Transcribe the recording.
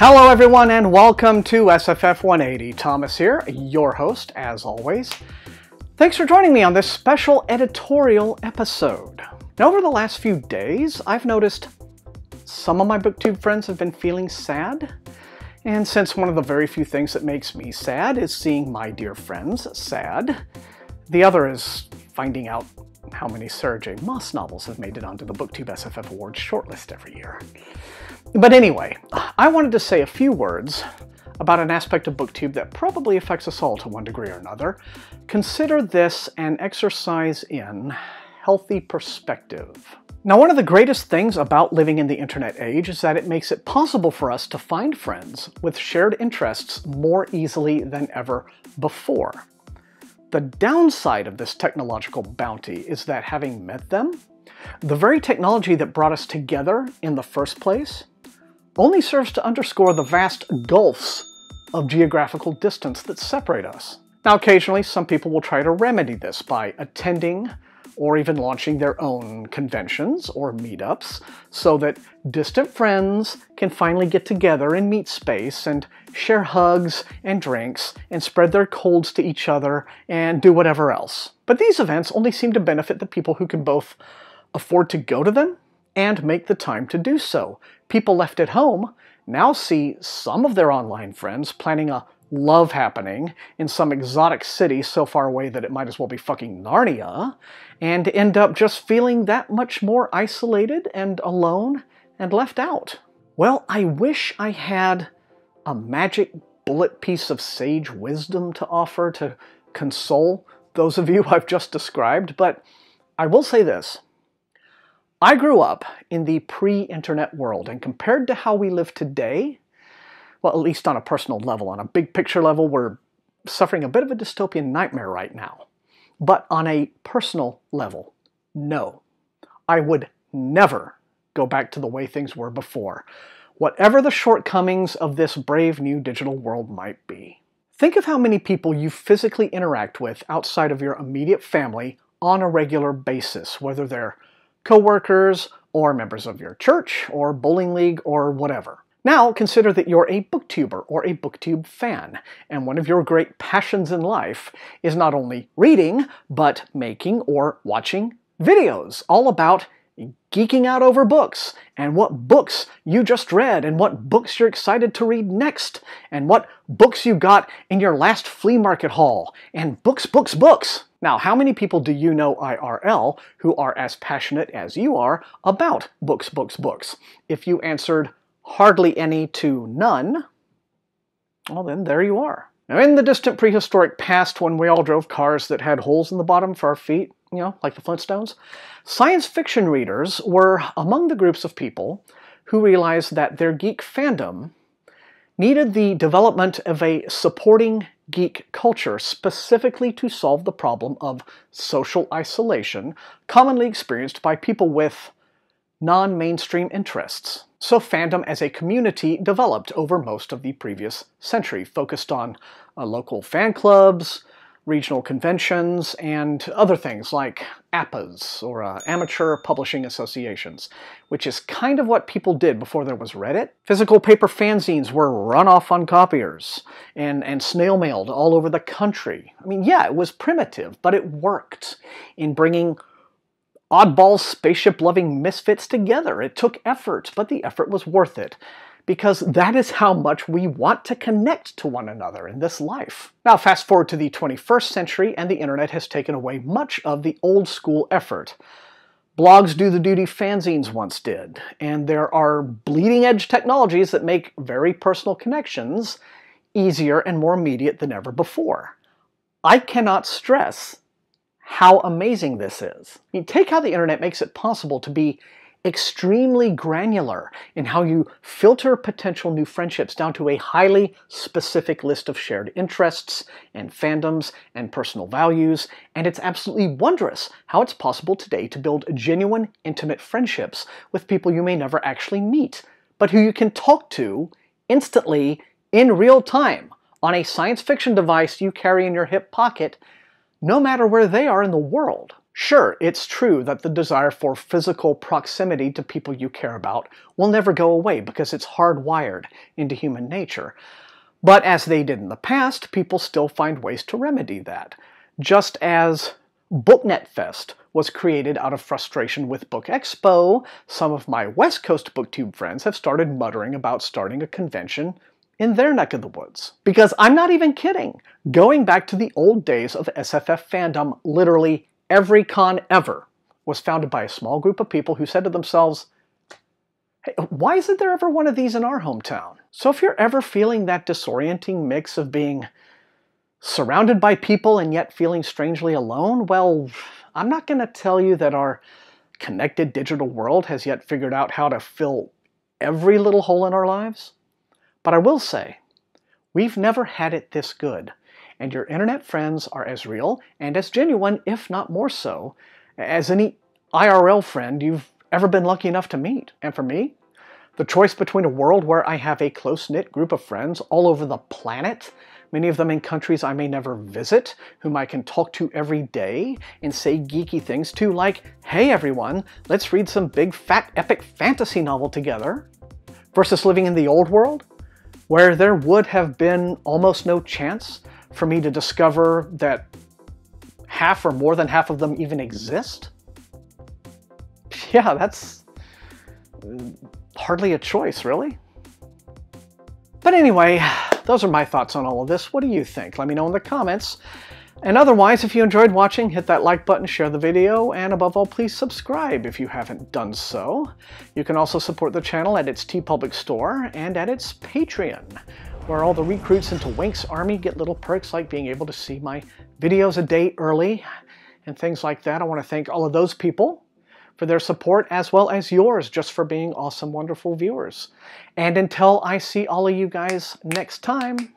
Hello, everyone, and welcome to SFF 180. Thomas here, your host, as always. Thanks for joining me on this special editorial episode. Now, over the last few days, I've noticed some of my booktube friends have been feeling sad. And since one of the very few things that makes me sad is seeing my dear friends sad, the other is finding out how many Sarah J. Moss novels have made it onto the Booktube SFF Awards shortlist every year. But anyway, I wanted to say a few words about an aspect of booktube that probably affects us all to one degree or another. Consider this an exercise in healthy perspective. Now, one of the greatest things about living in the internet age is that it makes it possible for us to find friends with shared interests more easily than ever before. The downside of this technological bounty is that having met them, the very technology that brought us together in the first place only serves to underscore the vast gulfs of geographical distance that separate us. Now occasionally some people will try to remedy this by attending or even launching their own conventions or meetups so that distant friends can finally get together in meet space and share hugs and drinks and spread their colds to each other and do whatever else. But these events only seem to benefit the people who can both afford to go to them, and make the time to do so. People left at home now see some of their online friends planning a love happening in some exotic city so far away that it might as well be fucking Narnia, and end up just feeling that much more isolated and alone and left out. Well, I wish I had a magic bullet piece of sage wisdom to offer to console those of you I've just described, but I will say this. I grew up in the pre-internet world, and compared to how we live today, well, at least on a personal level, on a big picture level, we're suffering a bit of a dystopian nightmare right now. But on a personal level, no. I would never go back to the way things were before, whatever the shortcomings of this brave new digital world might be. Think of how many people you physically interact with outside of your immediate family on a regular basis, whether they're coworkers, or members of your church, or bowling league, or whatever. Now consider that you're a booktuber or a booktube fan, and one of your great passions in life is not only reading, but making or watching videos all about geeking out over books, and what books you just read, and what books you're excited to read next, and what books you got in your last flea market haul, and books, books, books. Now, how many people do you know IRL who are as passionate as you are about books, books, books? If you answered hardly any to none, well, then there you are. Now, in the distant prehistoric past, when we all drove cars that had holes in the bottom for our feet, you know, like the Flintstones. Science fiction readers were among the groups of people who realized that their geek fandom needed the development of a supporting geek culture specifically to solve the problem of social isolation commonly experienced by people with non-mainstream interests. So fandom as a community developed over most of the previous century, focused on uh, local fan clubs, regional conventions, and other things like APAs, or uh, Amateur Publishing Associations, which is kind of what people did before there was Reddit. Physical paper fanzines were run off on copiers and, and snail mailed all over the country. I mean, yeah, it was primitive, but it worked in bringing oddball spaceship-loving misfits together. It took effort, but the effort was worth it because that is how much we want to connect to one another in this life. Now fast forward to the 21st century and the internet has taken away much of the old school effort. Blogs do the duty fanzines once did, and there are bleeding edge technologies that make very personal connections easier and more immediate than ever before. I cannot stress how amazing this is. I mean, take how the internet makes it possible to be extremely granular in how you filter potential new friendships down to a highly specific list of shared interests and fandoms and personal values, and it's absolutely wondrous how it's possible today to build genuine, intimate friendships with people you may never actually meet, but who you can talk to instantly in real time on a science fiction device you carry in your hip pocket, no matter where they are in the world. Sure, it's true that the desire for physical proximity to people you care about will never go away because it's hardwired into human nature. But as they did in the past, people still find ways to remedy that. Just as BookNetFest was created out of frustration with Book Expo, some of my West Coast booktube friends have started muttering about starting a convention in their neck of the woods. Because I'm not even kidding. Going back to the old days of SFF fandom literally Every con ever was founded by a small group of people who said to themselves, hey, why isn't there ever one of these in our hometown? So if you're ever feeling that disorienting mix of being surrounded by people and yet feeling strangely alone, well, I'm not going to tell you that our connected digital world has yet figured out how to fill every little hole in our lives, but I will say, we've never had it this good and your internet friends are as real and as genuine, if not more so, as any IRL friend you've ever been lucky enough to meet. And for me, the choice between a world where I have a close-knit group of friends all over the planet, many of them in countries I may never visit, whom I can talk to every day and say geeky things to like, hey everyone, let's read some big fat epic fantasy novel together, versus living in the old world, where there would have been almost no chance for me to discover that half or more than half of them even exist? Yeah, that's hardly a choice, really. But anyway, those are my thoughts on all of this. What do you think? Let me know in the comments. And otherwise, if you enjoyed watching, hit that like button, share the video, and above all, please subscribe if you haven't done so. You can also support the channel at its T Public store and at its Patreon where all the recruits into Wink's Army get little perks like being able to see my videos a day early and things like that. I want to thank all of those people for their support as well as yours just for being awesome, wonderful viewers. And until I see all of you guys next time,